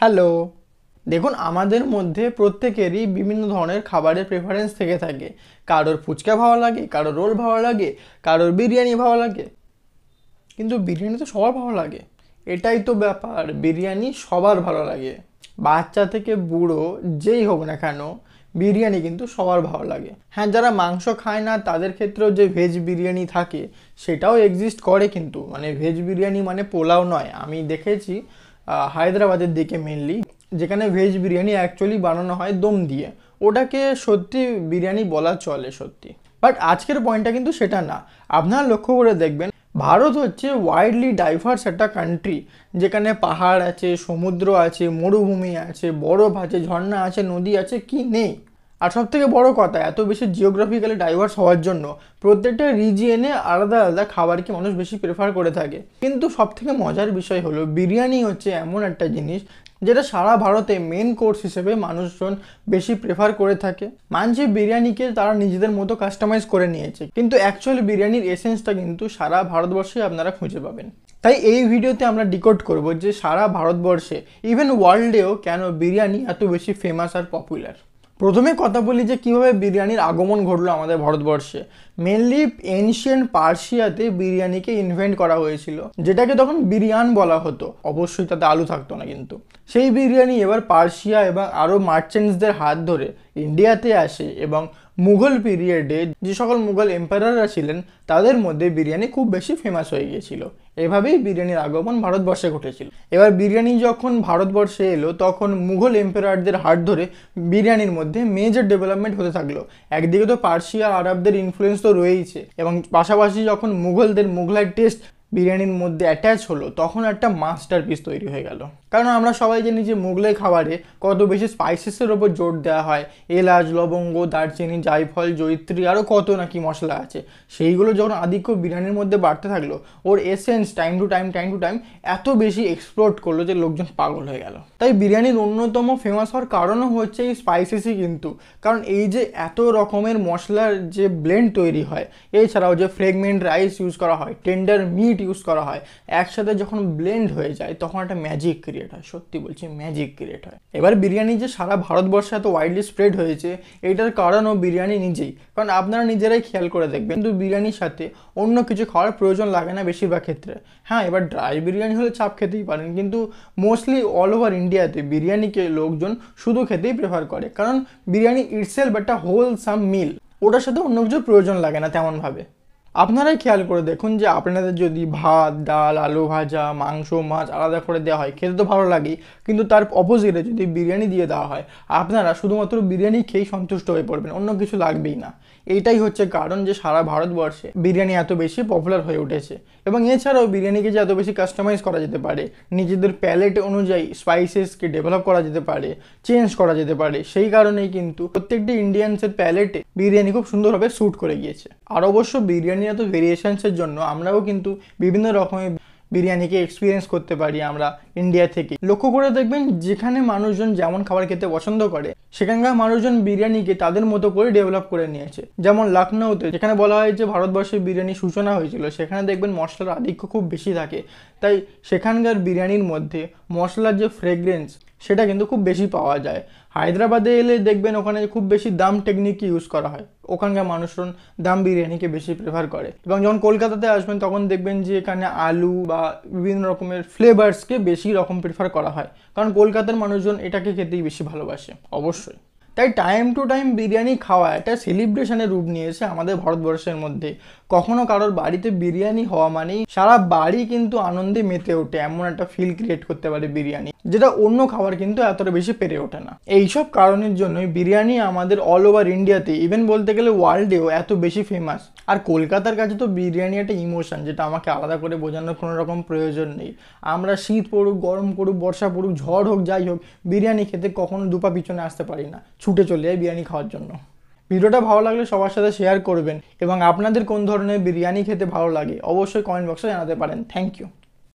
hello দেখুন আমাদের মধ্যে প্রত্যেকেরই বিভিন্ন ধরনের খাবারের প্রেফারেন্স থেকে থাকে কারোর ফুচকা ভালো লাগে কারোর রোল ভালো লাগে কারোর বিরিয়ানি ভালো লাগে কিন্তু বিরিয়ানি তো সবার ভালো লাগে এটাই তো ব্যাপার বিরিয়ানি সবার ভালো লাগে বাচ্চা থেকে বুড়ো যেই হোক না কেন বিরিয়ানি কিন্তু সবার ভালো লাগে হ্যাঁ যারা মাংস খায় না তাদের ক্ষেত্রেও যে ভেজ বিরিয়ানি থাকে সেটাও এক্সিস্ট করে কিন্তু মানে ভেজ বিরিয়ানি মানে পোলাও নয় আমি দেখেছি হায়দ্রাবাদের দিকে মেনলি যেখানে ভেজ বিরিয়ানি অ্যাকচুয়ালি বানানো হয় দম দিয়ে ওটাকে সত্যি বিরিয়ানি বলা চলে সত্যি বাট আজকের পয়েন্টটা কিন্তু সেটা না আপনারা লক্ষ্য করে দেখবেন ভারত হচ্ছে ওয়াইডলি ডাইভার্স একটা কান্ট্রি যেখানে পাহাড় আছে সমুদ্র আছে মরুভূমি আছে বরফ আছে ঝর্ণা আছে নদী আছে কি নেই আর সব থেকে বড় কথা এত বেশি জিওগ্রাফিক্যালি ডাইভার্স হওয়ার জন্য প্রত্যেকটা রিজিয়নে আলাদা আলাদা খাবারকে মানুষ বেশি প্রেফার করে থাকে কিন্তু সব থেকে মজার বিষয় হলো বিরিয়ানি হচ্ছে এমন একটা জিনিস যেটা সারা ভারতে মেন কোর্স হিসেবে মানুষজন বেশি প্রেফার করে থাকে মানছে বিরিয়ানিকে তারা নিজেদের মতো কাস্টমাইজ করে নিয়েছে কিন্তু অ্যাকচুয়ালি বিরিয়ানির এসেন্সটা কিন্তু সারা ভারতবর্ষে আপনারা খুঁজে পাবেন তাই এই ভিডিওতে আমরা ডিকোড করব যে সারা ভারতবর্ষে ইভেন ওয়ার্ল্ডেও কেন বিরিয়ানি এত বেশি ফেমাস আর পপুলার প্রথমে কথা বলি যে কীভাবে বিরিয়ানির আগমন ঘটলো আমাদের ভারতবর্ষে মেনলি এনশিয়েন্ট পার্সিয়াতে বিরিয়ানিকে ইনভেন্ট করা হয়েছিল যেটাকে তখন বিরিয়ান বলা হতো অবশ্যই তাতে আলু থাকতো না কিন্তু সেই বিরিয়ানি এবার পার্সিয়া এবং আরও মার্চেন্টসদের হাত ধরে ইন্ডিয়াতে আসে এবং মুঘল পিরিয়ডে যে সকল মুঘল এম্পায়াররা ছিলেন তাদের মধ্যে বিরিয়ানি খুব বেশি ফেমাস হয়ে গিয়েছিল এভাবেই বিরিয়ানির আগমন ভারতবর্ষে ঘটেছিল এবার বিরিয়ানি যখন ভারতবর্ষে এলো তখন মুঘল এম্পায়ারদের হাট ধরে বিরিয়ানির মধ্যে মেজর ডেভেলপমেন্ট হতে থাকলো একদিকে তো পার্সিয়া আরবদের ইনফ্লুয়েন্স তো রয়েইছে এবং পাশাপাশি যখন মুঘলদের মুঘলাই টেস্ট বিরিয়ানির মধ্যে অ্যাটাচ হলো তখন একটা মাস্টার পিস তৈরি হয়ে গেল কারণ আমরা সবাই জানি যে মুঘলাই খাবারে কত বেশি স্পাইসেসের ওপর জোর দেওয়া হয় এলাচ লবঙ্গ দারচিনি জায়ফল জৈত্রী আরও কত নাকি মশলা আছে সেইগুলো যখন আধিক্য বিরিয়ানির মধ্যে বাড়তে থাকলো ওর essence time to time time to time এত বেশি এক্সপ্লোর্ট করলো যে লোকজন পাগল হয়ে গেল তাই বিরিয়ানির অন্যতম ফেমাস হওয়ার কারণও হচ্ছে এই স্পাইসেসই কিন্তু কারণ এই যে এত রকমের মশলার যে ব্লেন্ড তৈরি হয় এছাড়াও যে ফ্রেগমেন্ট রাইস ইউজ করা হয় টেন্ডার মিট ইউজ করা হয় একসাথে যখন ব্লেন্ড হয়ে যায় তখন একটা ম্যাজিক ক্রিয়েট ক্রিয়েট হয় সত্যি বলছি ম্যাজিক ক্রিয়েট হয় এবার বিরিয়ানি যে সারা ভারতবর্ষে এত ওয়াইডলি স্প্রেড হয়েছে এটার কারণও বিরিয়ানি নিজেই কারণ আপনারা নিজেরাই খেয়াল করে দেখবেন কিন্তু বিরিয়ানির সাথে অন্য কিছু খাওয়ার প্রয়োজন লাগে না বেশিরভাগ ক্ষেত্রে হ্যাঁ এবার ড্রাই বিরিয়ানি হলে চাপ খেতেই পারেন কিন্তু মোস্টলি অল ওভার ইন্ডিয়াতে বিরিয়ানিকে লোকজন শুধু খেতেই প্রেফার করে কারণ বিরিয়ানি ইটসেলফ একটা হোলসাম মিল ওটার সাথে অন্য কিছু প্রয়োজন লাগে না তেমনভাবে আপনারাই খেয়াল করে দেখুন যে আপনাদের যদি ভাত ডাল আলু ভাজা মাংস মাছ আলাদা করে দেওয়া হয় খেতে তো ভালো লাগে কিন্তু তার অপোজিটে যদি বিরিয়ানি দিয়ে দেওয়া হয় আপনারা শুধুমাত্র বিরিয়ানি খেয়েই সন্তুষ্ট হয়ে পড়বেন অন্য কিছু লাগবেই না এইটাই হচ্ছে কারণ যে সারা ভারতবর্ষে বিরিয়ানি এত বেশি পপুলার হয়ে উঠেছে এবং এছাড়াও বিরিয়ানিকে যে এত বেশি কাস্টমাইজ করা যেতে পারে নিজেদের প্যালেট অনুযায়ী স্পাইসেসকে ডেভেলপ করা যেতে পারে চেঞ্জ করা যেতে পারে সেই কারণেই কিন্তু প্রত্যেকটি ইন্ডিয়ানসের প্যালেটে বিরিয়ানি খুব সুন্দরভাবে শ্যুট করে গিয়েছে আর অবশ্য বিরিয়ানি প্রতিনিয়ত ভেরিয়েশনসের জন্য আমরাও কিন্তু বিভিন্ন রকমের বিরিয়ানিকে এক্সপিরিয়েন্স করতে পারি আমরা ইন্ডিয়া থেকে লক্ষ্য করে দেখবেন যেখানে মানুষজন যেমন খাবার খেতে পছন্দ করে সেখানকার মানুষজন বিরিয়ানিকে তাদের মতো করে ডেভেলপ করে নিয়েছে যেমন লখনৌতে যেখানে বলা হয় যে ভারতবর্ষের বিরিয়ানি সূচনা হয়েছিল সেখানে দেখবেন মশলার আধিক্য খুব বেশি থাকে তাই সেখানকার বিরিয়ানির মধ্যে মশলার যে ফ্রেগরেন্স সেটা কিন্তু খুব বেশি পাওয়া যায় হায়দ্রাবাদে এলে দেখবেন ওখানে খুব বেশি দাম টেকনিক ইউজ করা হয় ওখানকার মানুষজন দাম বিরিয়ানিকে বেশি প্রেফার করে এবং যখন কলকাতাতে আসবেন তখন দেখবেন যে এখানে আলু বা বিভিন্ন রকমের ফ্লেভার্সকে বেশি রকম প্রেফার করা হয় কারণ কলকাতার মানুষজন এটাকে খেতেই বেশি ভালোবাসে অবশ্যই তাই টাইম টু টাইম বিরিয়ানি খাওয়া একটা সেলিব্রেশনের রূপ নিয়েছে আমাদের ভারতবর্ষের মধ্যে কখনো কারোর বাড়িতে বিরিয়ানি হওয়া মানেই সারা বাড়ি কিন্তু আনন্দে মেতে ওঠে এমন একটা ফিল ক্রিয়েট করতে পারে বিরিয়ানি যেটা অন্য খাবার কিন্তু এতটা বেশি পেরে ওঠে না এইসব কারণের জন্যই বিরিয়ানি আমাদের অল ওভার ইন্ডিয়াতে ইভেন বলতে গেলে ওয়ার্ল্ডেও এত বেশি ফেমাস আর কলকাতার কাছে তো বিরিয়ানি একটা ইমোশন যেটা আমাকে আলাদা করে বোঝানোর কোনো রকম প্রয়োজন নেই আমরা শীত পড়ুক গরম পড়ুক বর্ষা পড়ুক ঝড় হোক যাই হোক বিরিয়ানি খেতে কখনো দুপা পিছনে আসতে পারি না ছুটে চলে যাই বিরিয়ানি খাওয়ার জন্য ভিডিওটা ভালো লাগলে সবার সাথে শেয়ার করবেন এবং আপনাদের কোন ধরনের বিরিয়ানি খেতে ভালো লাগে অবশ্যই কমেন্ট বক্সে জানাতে পারেন থ্যাংক ইউ